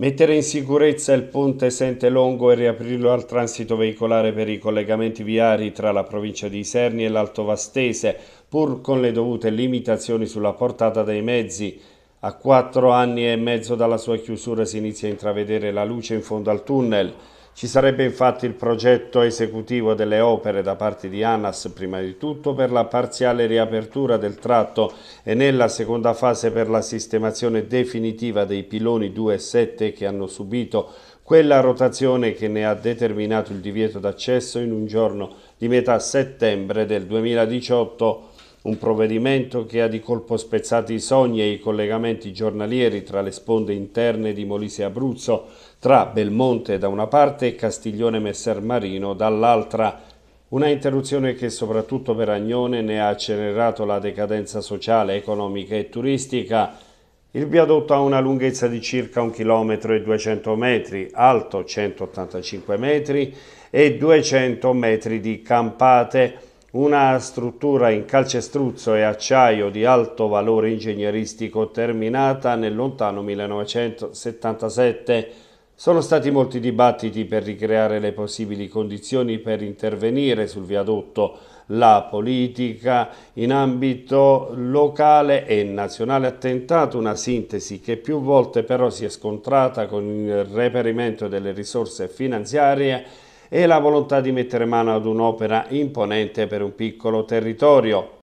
Mettere in sicurezza il ponte Sente Longo e riaprirlo al transito veicolare per i collegamenti viari tra la provincia di Iserni e l'Alto Vastese, pur con le dovute limitazioni sulla portata dei mezzi. A quattro anni e mezzo dalla sua chiusura si inizia a intravedere la luce in fondo al tunnel. Ci sarebbe infatti il progetto esecutivo delle opere da parte di ANAS prima di tutto per la parziale riapertura del tratto e nella seconda fase per la sistemazione definitiva dei piloni 2 e 7 che hanno subito quella rotazione che ne ha determinato il divieto d'accesso in un giorno di metà settembre del 2018 un provvedimento che ha di colpo spezzato i sogni e i collegamenti giornalieri tra le sponde interne di Molise e Abruzzo, tra Belmonte da una parte e Castiglione Messer Marino dall'altra. Una interruzione che soprattutto per Agnone ne ha accelerato la decadenza sociale, economica e turistica. Il viadotto ha una lunghezza di circa 1 km e 200 metri, alto 185 metri e 200 metri di campate una struttura in calcestruzzo e acciaio di alto valore ingegneristico terminata nel lontano 1977. Sono stati molti dibattiti per ricreare le possibili condizioni per intervenire sul viadotto, la politica in ambito locale e nazionale ha tentato una sintesi che più volte però si è scontrata con il reperimento delle risorse finanziarie e la volontà di mettere mano ad un'opera imponente per un piccolo territorio.